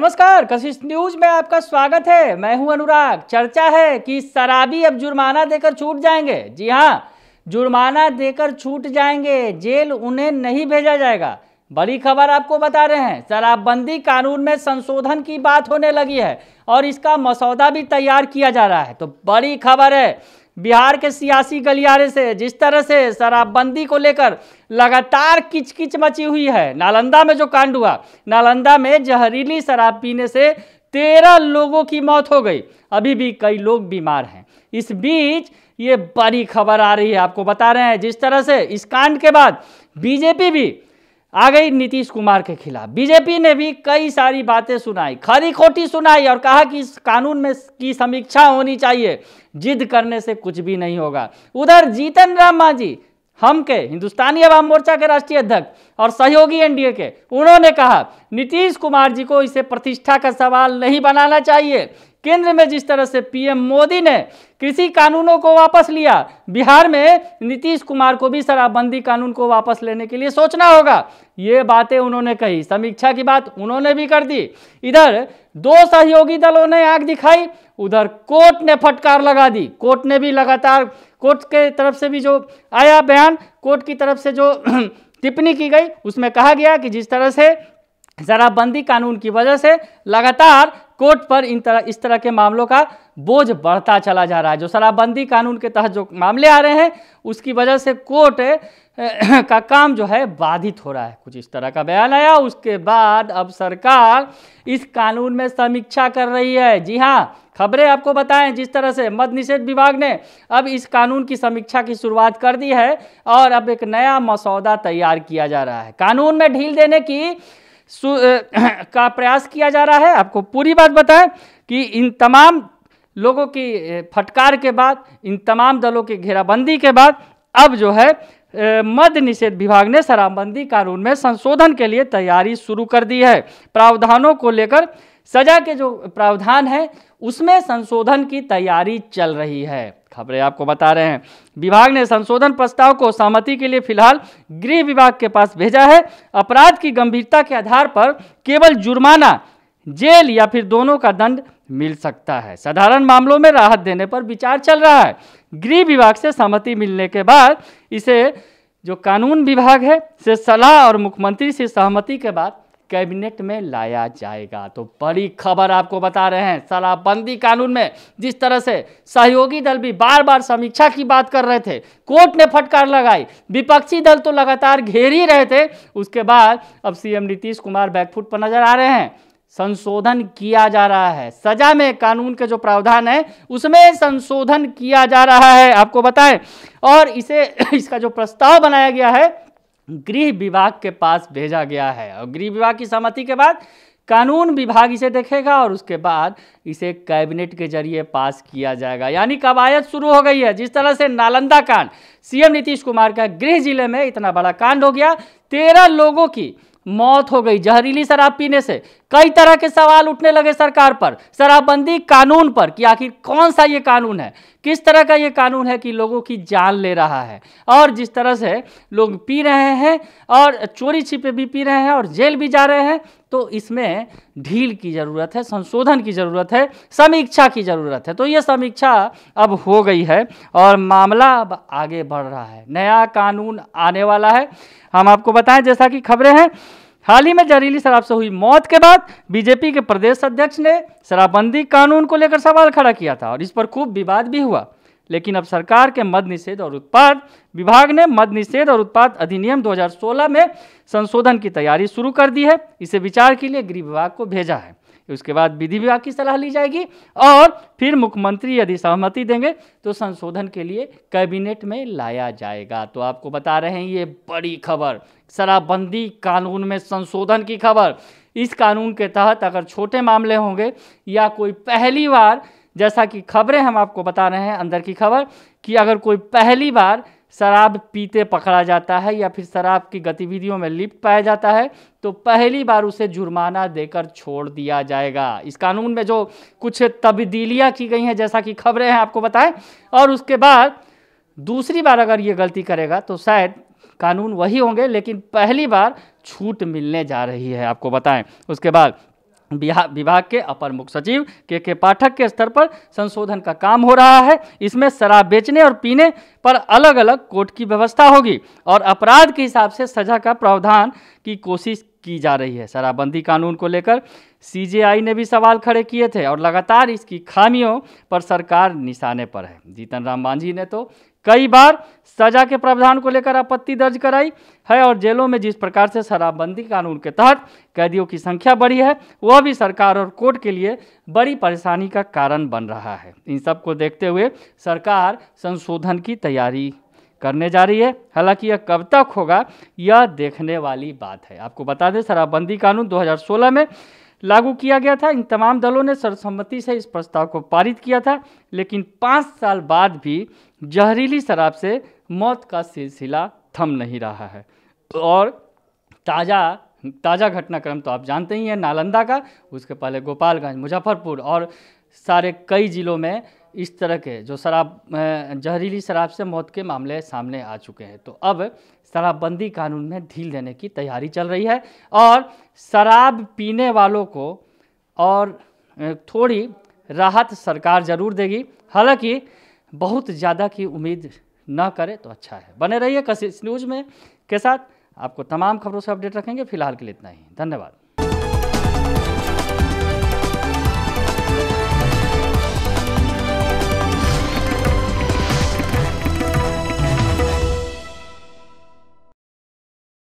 नमस्कार कशिश न्यूज में आपका स्वागत है मैं हूं अनुराग चर्चा है कि शराबी अब जुर्माना देकर छूट जाएंगे जी हां जुर्माना देकर छूट जाएंगे जेल उन्हें नहीं भेजा जाएगा बड़ी खबर आपको बता रहे हैं शराबबंदी कानून में संशोधन की बात होने लगी है और इसका मसौदा भी तैयार किया जा रहा है तो बड़ी खबर है बिहार के सियासी गलियारे से जिस तरह से शराबबंदी को लेकर लगातार किचकिच मची हुई है नालंदा में जो कांड हुआ नालंदा में जहरीली शराब पीने से तेरह लोगों की मौत हो गई अभी भी कई लोग बीमार हैं इस बीच ये बड़ी खबर आ रही है आपको बता रहे हैं जिस तरह से इस कांड के बाद बीजेपी भी आ गई नीतीश कुमार के खिलाफ बीजेपी ने भी कई सारी बातें सुनाई खरी खोटी सुनाई और कहा कि इस कानून में की समीक्षा होनी चाहिए जिद करने से कुछ भी नहीं होगा उधर जीतन राम मांझी हम के हिंदुस्तानी अवाम मोर्चा के राष्ट्रीय अध्यक्ष और सहयोगी एनडीए के उन्होंने कहा नीतीश कुमार जी को इसे प्रतिष्ठा का सवाल नहीं बनाना चाहिए केंद्र में जिस तरह से पीएम मोदी ने कृषि कानूनों को वापस लिया बिहार में नीतीश कुमार को भी शराबबंदी कानून को वापस लेने के लिए सोचना होगा ये बातें उन्होंने कही समीक्षा की बात उन्होंने भी कर दी इधर दो सहयोगी दलों ने आग दिखाई उधर कोर्ट ने फटकार लगा दी कोर्ट ने भी लगातार कोर्ट के तरफ से भी जो आया बयान कोर्ट की तरफ से जो टिप्पणी की गई उसमें कहा गया कि जिस तरह से शराबबंदी कानून की वजह से लगातार कोर्ट पर इन तरह इस तरह के मामलों का बोझ बढ़ता चला जा रहा है जो शराबबंदी कानून के तहत जो मामले आ रहे हैं उसकी वजह से कोर्ट का काम जो है बाधित हो रहा है कुछ इस तरह का बयान आया उसके बाद अब सरकार इस कानून में समीक्षा कर रही है जी हाँ खबरें आपको बताएं जिस तरह से मद निषेध विभाग ने अब इस कानून की समीक्षा की शुरुआत कर दी है और अब एक नया मसौदा तैयार किया जा रहा है कानून में ढील देने की का प्रयास किया जा रहा है आपको पूरी बात बताएं कि इन तमाम लोगों की फटकार के बाद इन तमाम दलों की घेराबंदी के बाद अब जो है मद निषेध विभाग ने शराबबंदी कानून में संशोधन के लिए तैयारी शुरू कर दी है प्रावधानों को लेकर सजा के जो प्रावधान है उसमें संशोधन की तैयारी चल रही है खबरें आपको बता रहे हैं विभाग ने संशोधन प्रस्ताव को सहमति के लिए फिलहाल गृह विभाग के पास भेजा है अपराध की गंभीरता के आधार पर केवल जुर्माना जेल या फिर दोनों का दंड मिल सकता है साधारण मामलों में राहत देने पर विचार चल रहा है गृह विभाग से सहमति मिलने के बाद इसे जो कानून विभाग है से सलाह और मुख्यमंत्री से सहमति के बाद कैबिनेट में लाया जाएगा तो बड़ी खबर आपको बता रहे हैं शराबबंदी कानून में जिस तरह से सहयोगी दल भी बार बार समीक्षा की बात कर रहे थे कोर्ट ने फटकार लगाई विपक्षी दल तो लगातार घेर ही रहे थे उसके बाद अब सीएम नीतीश कुमार बैकफुट पर नजर आ रहे हैं संशोधन किया जा रहा है सजा में कानून के जो प्रावधान है उसमें संशोधन किया जा रहा है आपको बताएं और इसे इसका जो प्रस्ताव बनाया गया है गृह विभाग के पास भेजा गया है और गृह विभाग की सहमति के बाद कानून विभाग इसे देखेगा और उसके बाद इसे कैबिनेट के जरिए पास किया जाएगा यानी कवायद शुरू हो गई है जिस तरह से नालंदा कांड सीएम नीतीश कुमार का गृह जिले में इतना बड़ा कांड हो गया तेरह लोगों की मौत हो गई जहरीली शराब पीने से कई तरह के सवाल उठने लगे सरकार पर शराबबंदी कानून पर कि आखिर कौन सा ये कानून है किस तरह का ये कानून है कि लोगों की जान ले रहा है और जिस तरह से लोग पी रहे हैं और चोरी छिपे भी पी रहे हैं और जेल भी जा रहे हैं तो इसमें ढील की ज़रूरत है संशोधन की ज़रूरत है समीक्षा की ज़रूरत है तो ये समीक्षा अब हो गई है और मामला अब आगे बढ़ रहा है नया कानून आने वाला है हम आपको बताएं जैसा कि खबरें हैं हाल ही में जहरीली शराब से हुई मौत के बाद बीजेपी के प्रदेश अध्यक्ष ने शराबबंदी कानून को लेकर सवाल खड़ा किया था और इस पर खूब विवाद भी हुआ लेकिन अब सरकार के मद निषेध और उत्पाद विभाग ने मद निषेध और उत्पाद अधिनियम 2016 में संशोधन की तैयारी शुरू कर दी है इसे विचार के लिए गृह विभाग को भेजा है उसके बाद विधि विभाग की सलाह ली जाएगी और फिर मुख्यमंत्री यदि सहमति देंगे तो संशोधन के लिए कैबिनेट में लाया जाएगा तो आपको बता रहे हैं ये बड़ी खबर शराबबंदी कानून में संशोधन की खबर इस कानून के तहत अगर छोटे मामले होंगे या कोई पहली बार जैसा कि खबरें हम आपको बता रहे हैं अंदर की खबर कि अगर कोई पहली बार शराब पीते पकड़ा जाता है या फिर शराब की गतिविधियों में लिप्त पाया जाता है तो पहली बार उसे जुर्माना देकर छोड़ दिया जाएगा इस कानून में जो कुछ तब्दीलियाँ की गई हैं जैसा कि खबरें हैं आपको बताएं और उसके बाद दूसरी बार अगर ये गलती करेगा तो शायद कानून वही होंगे लेकिन पहली बार छूट मिलने जा रही है आपको बताएं उसके बाद विभाग के अपर मुख्य सचिव के के पाठक के स्तर पर संशोधन का काम हो रहा है इसमें शराब बेचने और पीने पर अलग अलग कोर्ट की व्यवस्था होगी और अपराध के हिसाब से सजा का प्रावधान की कोशिश की जा रही है शराबबंदी कानून को लेकर सीजेआई ने भी सवाल खड़े किए थे और लगातार इसकी खामियों पर सरकार निशाने पर है जीतन राम मांझी ने तो कई बार सजा के प्रावधान को लेकर आपत्ति दर्ज कराई है और जेलों में जिस प्रकार से शराबबंदी कानून के तहत कैदियों की संख्या बढ़ी है वह भी सरकार और कोर्ट के लिए बड़ी परेशानी का कारण बन रहा है इन सब को देखते हुए सरकार संशोधन की तैयारी करने जा रही है हालांकि यह कब तक होगा यह देखने वाली बात है आपको बता दें शराबबंदी कानून दो में लागू किया गया था इन तमाम दलों ने सर्वसम्मति से इस प्रस्ताव को पारित किया था लेकिन पाँच साल बाद भी जहरीली शराब से मौत का सिलसिला थम नहीं रहा है और ताज़ा ताज़ा घटनाक्रम तो आप जानते ही हैं नालंदा का उसके पहले गोपालगंज मुजफ्फरपुर और सारे कई ज़िलों में इस तरह के जो शराब जहरीली शराब से मौत के मामले सामने आ चुके हैं तो अब शराबबंदी कानून में ढील देने की तैयारी चल रही है और शराब पीने वालों को और थोड़ी राहत सरकार जरूर देगी हालांकि बहुत ज़्यादा की उम्मीद ना करें तो अच्छा है बने रहिए कशिश न्यूज़ में के साथ आपको तमाम खबरों से अपडेट रखेंगे फिलहाल के लिए इतना ही धन्यवाद